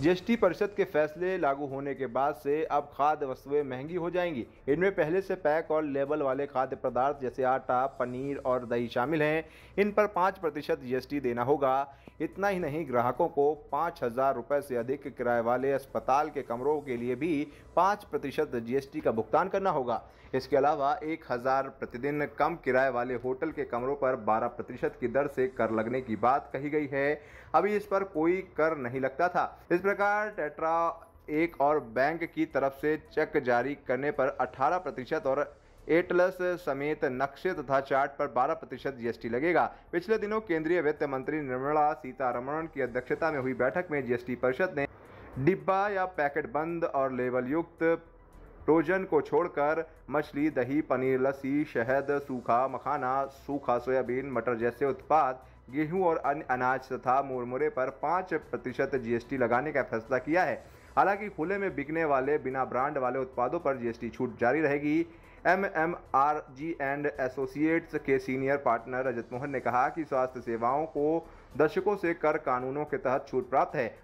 GST परिषद के फैसले लागू होने के बाद से अब खाद्य वस्तुएं महंगी हो जाएंगी इनमें पहले से पैक और लेबल वाले खाद्य पदार्थ जैसे आटा पनीर और दही शामिल हैं इन पर पाँच प्रतिशत जी देना होगा इतना ही नहीं ग्राहकों को पाँच हज़ार रुपये से अधिक किराए वाले अस्पताल के कमरों के लिए भी पाँच प्रतिशत जी का भुगतान करना होगा इसके अलावा एक हज़ार प्रतिदिन कम किराए वाले होटल के कमरों पर बारह प्रतिशत की दर से कर लगने की बात कही गई है अभी इस पर कोई कर नहीं लगता था इस प्रकार टेट्रा एक और बैंक की तरफ से चेक जारी करने पर 18 प्रतिशत और एटलस समेत नक्शे तथा चार्ट पर 12 प्रतिशत जीएसटी लगेगा पिछले दिनों केंद्रीय वित्त मंत्री निर्मला सीतारमण की अध्यक्षता में हुई बैठक में जीएसटी परिषद ने डिब्बा या पैकेट बंद और लेबल युक्त प्रोजन को छोड़कर मछली दही पनीर लस्सी शहद सूखा मखाना सूखा सोयाबीन मटर जैसे उत्पाद गेहूं और अन्य अनाज तथा मुरमुरे पर पाँच प्रतिशत जीएसटी लगाने का फैसला किया है हालांकि खुले में बिकने वाले बिना ब्रांड वाले उत्पादों पर जीएसटी छूट जारी रहेगी M M R G and associates के सीनियर पार्टनर रजत मोहन ने कहा कि स्वास्थ्य सेवाओं को दशकों से कर कानूनों के तहत छूट प्राप्त है